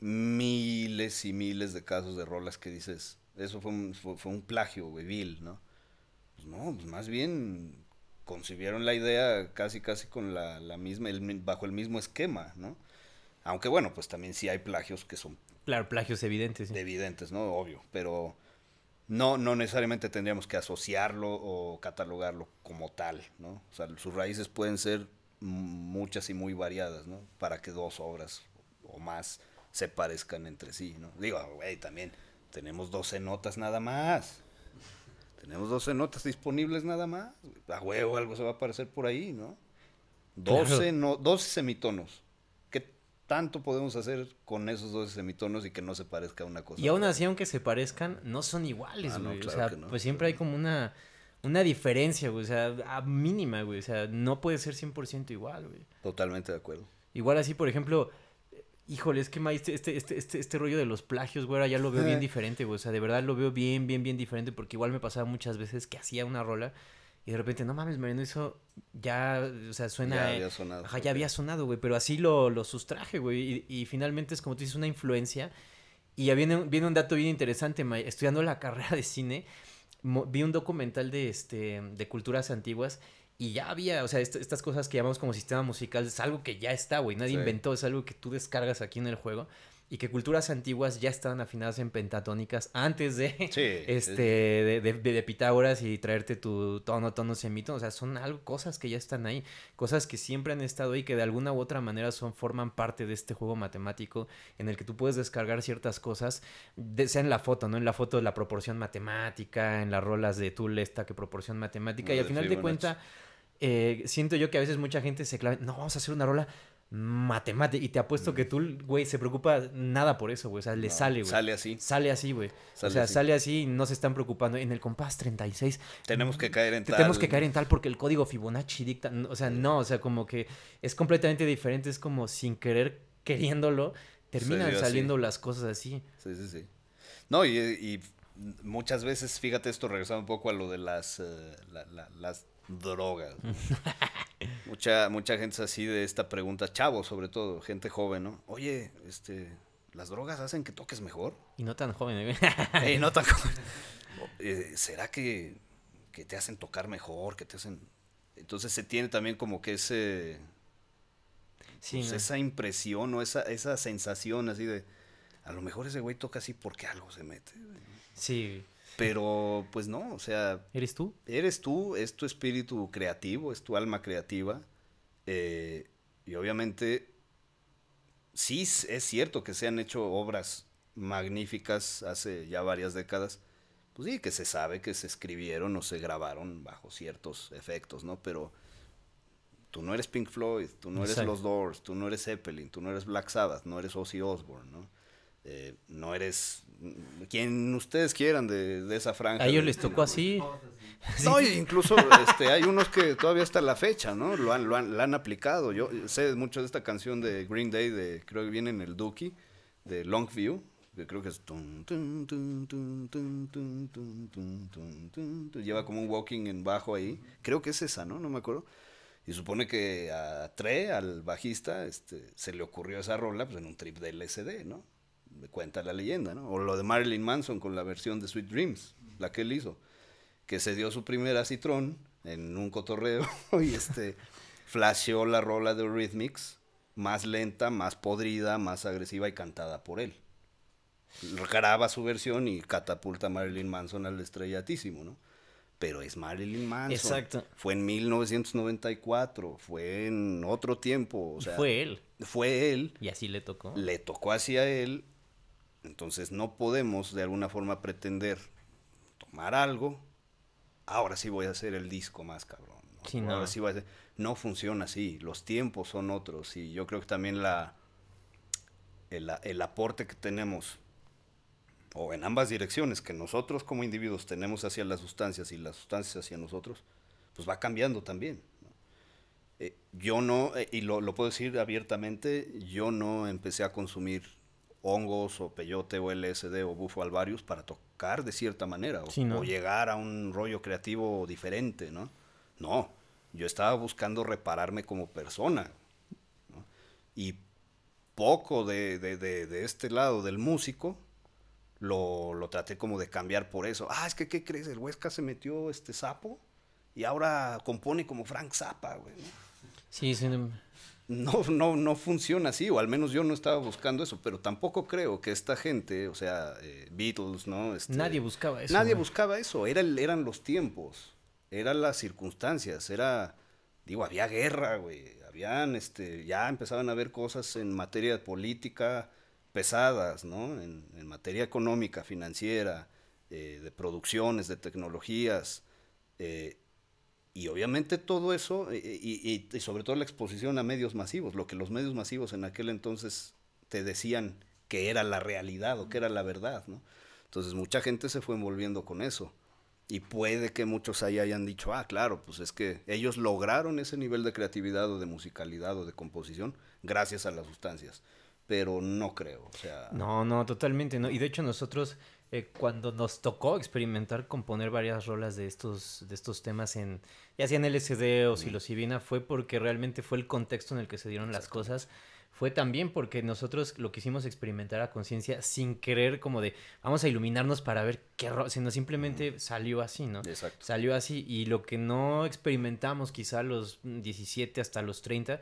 miles y miles de casos de rolas que dices, eso fue un, fue, un plagio, güey, ¿no? Pues no, pues más bien concibieron la idea casi, casi con la, misma, bajo el mismo esquema, ¿no? Aunque bueno, pues también sí hay plagios que son... Claro, plagios evidentes. Evidentes, ¿no? Obvio, pero no, no necesariamente tendríamos que asociarlo o catalogarlo como tal, ¿no? O sea, sus raíces pueden ser muchas y muy variadas, ¿no? Para que dos obras o más se parezcan entre sí, ¿no? Digo, güey, también tenemos 12 notas nada más. Tenemos 12 notas disponibles nada más. A huevo algo se va a aparecer por ahí, ¿no? 12, no, 12 semitonos. ¿Qué tanto podemos hacer con esos 12 semitonos y que no se parezca a una cosa? Y aún así, aunque se parezcan, no son iguales, ah, güey. o sea, pues siempre hay como una, una diferencia, güey. O sea, mínima, güey. O sea, no puede ser 100% igual, güey. Totalmente de acuerdo. Igual así, por ejemplo, Híjole, es que ma, este, este, este, este, rollo de los plagios, güey, ahora ya lo veo bien diferente, güey. O sea, de verdad lo veo bien, bien, bien diferente. Porque igual me pasaba muchas veces que hacía una rola y de repente, no mames, Mariano eso Ya, o sea, suena. Ya había sonado. ya había sonado, güey. Pero así lo, lo sustraje, güey. Y, finalmente es como tú dices, una influencia. Y ya viene, viene un dato bien interesante, ma, estudiando la carrera de cine vi un documental de, este, de culturas antiguas y ya había, o sea, estas cosas que llamamos como sistema musical, es algo que ya está, güey, nadie inventó, es algo que tú descargas aquí en el juego y que culturas antiguas ya estaban afinadas en pentatónicas antes de, este, de, Pitágoras y traerte tu tono, tono, semitón. O sea, son algo, cosas que ya están ahí, cosas que siempre han estado ahí, que de alguna u otra manera son, forman parte de este juego matemático en el que tú puedes descargar ciertas cosas, de, sea en la foto, ¿no? En la foto de la proporción matemática, en las rolas de Tool esta que proporción matemática, y al final de cuenta... Eh, siento yo que a veces mucha gente se clave, no, vamos a hacer una rola matemática Y te apuesto que mm. tú, güey, se preocupa nada por eso, güey. O sea, le sale, güey. Sale así. Sale así, güey. o sea, sale así y no se están preocupando. En el compás 36. Tenemos que caer en tal. Tenemos que caer en tal porque el código Fibonacci dicta. O sea, no, o sea, como que es completamente diferente. Es como sin querer, queriéndolo, terminan saliendo las cosas así. Sí, sí, sí. No, y, muchas veces, fíjate esto, regresando un poco a lo de las, eh, las drogas. mucha, mucha gente es así de esta pregunta, chavos sobre todo, gente joven, ¿no? Oye, este, ¿las drogas hacen que toques mejor? Y no tan joven, ¿eh? no tan eh, ¿Será que, te hacen tocar mejor? Que te hacen. Entonces se tiene también como que ese. Sí, pues, esa impresión o esa, esa sensación así de. A lo mejor ese güey toca así porque algo se mete. Sí, pero pues no, o sea... ¿Eres tú? Eres tú, es tu espíritu creativo, es tu alma creativa. Eh, y obviamente, sí es cierto que se han hecho obras magníficas hace ya varias décadas. Pues sí, que se sabe que se escribieron o se grabaron bajo ciertos efectos, ¿no? Pero tú no eres Pink Floyd, tú no eres Los Doors, tú no eres Zeppelin, tú no eres Black Sabbath, no eres Ozzy Osbourne, ¿no? no eres quien ustedes quieran de, esa franja. A ellos les tocó así. No, incluso hay unos que todavía está la fecha, ¿no? Lo han, lo han, aplicado. Yo sé mucho de esta canción de Green Day, de, creo que viene en el Dookie, de Longview, que creo que es... Lleva como un walking en bajo ahí. Creo que es esa, ¿no? No me acuerdo. Y supone que a Tre, al bajista, este, se le ocurrió esa rola pues, en un trip de LSD, ¿no? cuenta la leyenda, ¿no? O lo de Marilyn Manson con la versión de Sweet Dreams, la que él hizo, que se dio su primera citrón en un cotorreo y este flasheó la rola de Rhythmics más lenta, más podrida, más agresiva y cantada por él. Graba su versión y catapulta a Marilyn Manson al estrellatísimo, ¿no? Pero es Marilyn Manson. Exacto. Fue en 1994, fue en otro tiempo. O sea, fue él. Fue él. Y así le tocó. Le tocó así a él entonces no podemos de alguna forma pretender tomar algo, ahora sí voy a hacer el disco más cabrón. ¿no? funciona así, los tiempos son otros y yo creo que también la, el, aporte que tenemos, o en ambas direcciones, que nosotros como individuos tenemos hacia las sustancias y las sustancias hacia nosotros, pues va cambiando también. Eh, yo no, eh, y lo, puedo decir abiertamente, yo no empecé a consumir hongos o peyote o LSD o bufo alvarius para tocar de cierta manera o, llegar a un rollo creativo diferente, ¿no? No, yo estaba buscando repararme como persona. Y poco de, este lado del músico lo, traté como de cambiar por eso. Ah, es que, ¿qué crees? El Huesca se metió este sapo y ahora compone como Frank Zappa, güey. Sí, sí no, no, no funciona así, o al menos yo no estaba buscando eso, pero tampoco creo que esta gente, o sea, eh, Beatles, ¿no? Este, nadie buscaba eso. Nadie buscaba eso, era eran los tiempos, eran las circunstancias, era, digo, había guerra, güey, habían, este, ya empezaban a haber cosas en materia política pesadas, ¿no? En, materia económica, financiera, eh, de producciones, de tecnologías. Eh, y obviamente todo eso, eh, y, sobre todo la exposición a medios masivos, lo que los medios masivos en aquel entonces te decían que era la realidad o que era la verdad, ¿no? Entonces mucha gente se fue envolviendo con eso. Y puede que muchos ahí hayan dicho, ah, claro, pues es que ellos lograron ese nivel de creatividad o de musicalidad o de composición gracias a las sustancias. Pero no creo, o sea... No, no, totalmente no. Y de hecho nosotros eh, cuando nos tocó experimentar componer varias rolas de estos, de estos temas en, ya sea en LSD o psilocibina, fue porque realmente fue el contexto en el que se dieron las cosas. Fue también porque nosotros lo quisimos experimentar a conciencia sin querer como de vamos a iluminarnos para ver qué rola, sino simplemente salió así, ¿no? Exacto. Salió así y lo que no experimentamos quizá los 17 hasta los 30,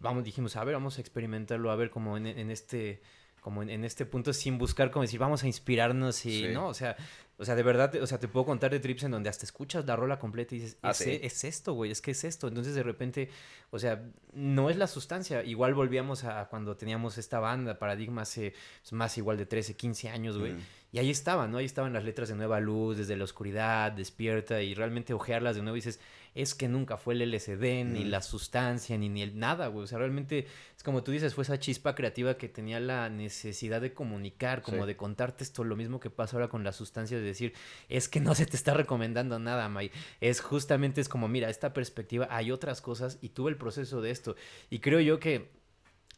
vamos, dijimos, a ver, vamos a experimentarlo, a ver como en, en este como en, este punto sin buscar como decir vamos a inspirarnos y no, o sea, o sea, de verdad, o sea, te puedo contar de trips en donde hasta escuchas la rola completa y dices, ah, es, esto, güey, es que es esto. Entonces, de repente, o sea, no es la sustancia. Igual volvíamos a cuando teníamos esta banda, Paradigma, hace pues, más igual de 13, 15 años, güey. Mm. Y ahí estaban, ¿no? Ahí estaban las letras de Nueva Luz, desde la oscuridad, despierta, y realmente ojearlas de nuevo y dices, es que nunca fue el LCD, ni la sustancia, ni, ni el nada, güey. O sea, realmente, es como tú dices, fue esa chispa creativa que tenía la necesidad de comunicar, como de contarte esto, lo mismo que pasa ahora con la sustancia, de decir, es que no se te está recomendando nada, May. Es justamente, es como, mira, esta perspectiva, hay otras cosas, y tuve el proceso de esto. Y creo yo que,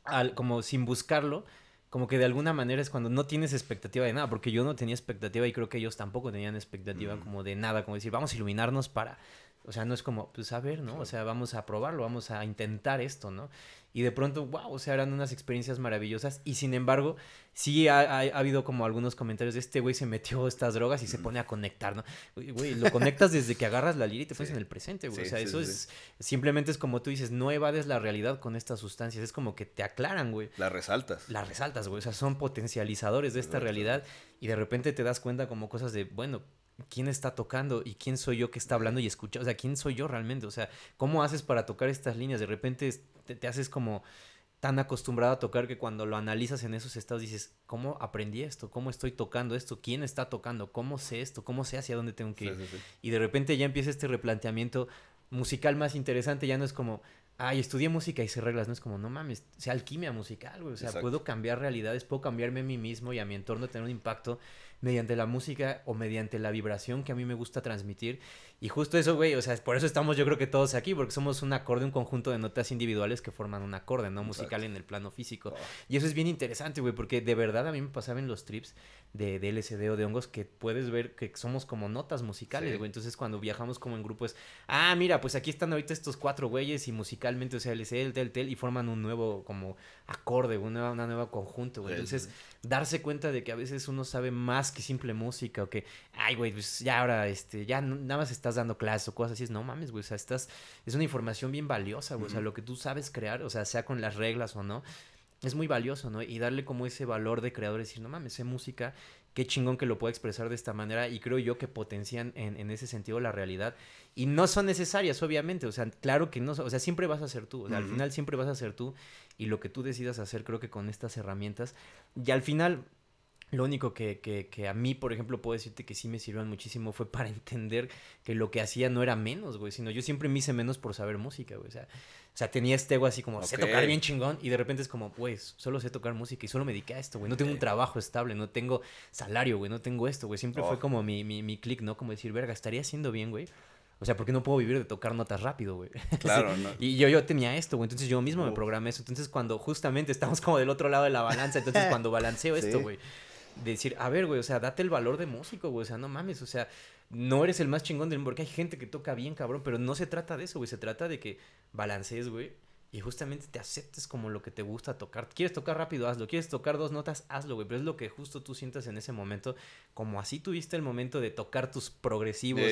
al, como sin buscarlo, como que de alguna manera es cuando no tienes expectativa de nada, porque yo no tenía expectativa y creo que ellos tampoco tenían expectativa mm. como de nada, como decir, vamos a iluminarnos para o sea, no es como, pues a ver, ¿no? O sea, vamos a probarlo, vamos a intentar esto, ¿no? Y de pronto, wow, o sea harán unas experiencias maravillosas. Y sin embargo, sí ha, habido como algunos comentarios de este güey se metió estas drogas y se mm. pone a conectar, ¿no? Güey, lo conectas desde que agarras la lira y te pones en el presente, güey. o sea, eso es, simplemente es como tú dices, no evades la realidad con estas sustancias. Es como que te aclaran, güey. Las resaltas. Las resaltas, güey. O sea, son potencializadores de esta realidad. Y de repente te das cuenta como cosas de, bueno, quién está tocando y quién soy yo que está hablando y escuchando? O sea, quién soy yo realmente. O sea, ¿cómo haces para tocar estas líneas? De repente te, haces como tan acostumbrado a tocar que cuando lo analizas en esos estados dices, ¿cómo aprendí esto? ¿Cómo estoy tocando esto? ¿Quién está tocando? ¿Cómo sé esto? ¿Cómo sé hacia dónde tengo que ir? Y de repente ya empieza este replanteamiento musical más interesante, ya no es como, ay, ah, estudié música y hice reglas, no es como, no mames, sea alquimia musical, güey, o sea, puedo cambiar realidades, puedo cambiarme a mí mismo y a mi entorno, tener un impacto mediante la música o mediante la vibración que a mí me gusta transmitir. Y justo eso, güey, o sea, por eso estamos yo creo que todos aquí, porque somos un acorde, un conjunto de notas individuales que forman un acorde, ¿no? Musical en el plano físico. Ah. Y eso es bien interesante, güey, porque de verdad a mí me pasaban en los trips de, de LSD o de hongos que puedes ver que somos como notas musicales, güey. Entonces cuando viajamos como en grupos, ah, mira, pues aquí están ahorita estos cuatro güeyes y música Realmente, o sea, el da el tel, tel, y forman un nuevo como acorde, una nueva, una nueva conjunto, güey. Entonces, darse cuenta de que a veces uno sabe más que simple música o que, ay, güey, pues ya ahora, este, ya nada más estás dando clases o cosas así, es, no mames, güey, o sea, estás, es una información bien valiosa, güey, o sea, lo que tú sabes crear, o sea, sea con las reglas o no, es muy valioso, ¿no? Y darle como ese valor de creador, decir, no mames, sé música, qué chingón que lo pueda expresar de esta manera y creo yo que potencian en, ese sentido la realidad. Y no son necesarias, obviamente, o sea, claro que no, o sea, siempre vas a ser tú, al final siempre vas a ser tú y lo que tú decidas hacer, creo que con estas herramientas. Y al final, lo único que, que, que, a mí, por ejemplo, puedo decirte que sí me sirvió muchísimo fue para entender que lo que hacía no era menos, güey, sino yo siempre me hice menos por saber música, güey. O sea, o sea tenía este güey, así como, sé tocar bien chingón, y de repente es como, pues, solo sé tocar música y solo me dediqué a esto, güey. No tengo un trabajo estable, no tengo salario, güey, no tengo esto, güey. Siempre fue como mi, mi, mi click, ¿no? Como decir, verga, estaría haciendo bien, güey. O sea, porque no puedo vivir de tocar notas rápido, güey. Claro, no. Y yo, yo tenía esto, güey. Entonces yo mismo me programé eso. Entonces cuando justamente estamos como del otro lado de la balanza, entonces cuando balanceo esto, güey decir, a ver, güey, o sea, date el valor de músico, güey, o sea, no mames, o sea, no eres el más chingón del mundo, porque hay gente que toca bien, cabrón, pero no se trata de eso, güey, se trata de que balances, güey, y justamente te aceptes como lo que te gusta tocar. Quieres tocar rápido, hazlo. Quieres tocar dos notas, hazlo, güey. Pero es lo que justo tú sientas en ese momento. Como así tuviste el momento de tocar tus progresivos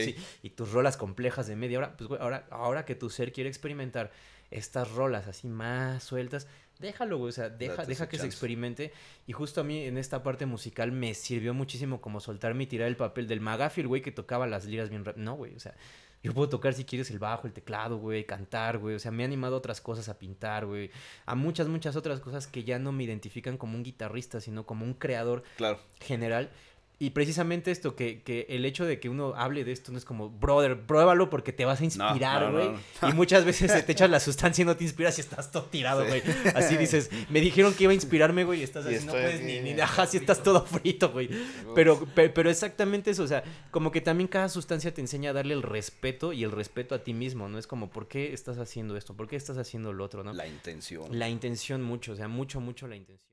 y, tus rolas complejas de media hora. Pues, güey, ahora, ahora que tu ser quiere experimentar estas rolas así más sueltas, déjalo, güey. O sea, deja, deja que se experimente. Y justo a mí en esta parte musical me sirvió muchísimo como soltarme y tirar el papel del Magafil, güey, que tocaba las liras bien rap. No, güey, o sea, yo puedo tocar si quieres el bajo, el teclado, güey, cantar, güey. O sea, me ha animado a otras cosas, a pintar, güey. A muchas, muchas otras cosas que ya no me identifican como un guitarrista, sino como un creador claro. general. Y precisamente esto, que, el hecho de que uno hable de esto no es como, brother, pruébalo porque te vas a inspirar, güey. y muchas veces te echas la sustancia y no te inspiras y estás todo tirado, güey. Así dices, me dijeron que iba a inspirarme, güey, y estás así, no puedes ni, ni, ajá, si estás todo frito, güey. Pero, pero exactamente eso, o sea, como que también cada sustancia te enseña a darle el respeto y el respeto a ti mismo, ¿no? Es como, ¿por qué estás haciendo esto? ¿Por qué estás haciendo lo otro, no? La intención. La intención mucho, o sea, mucho, mucho la intención.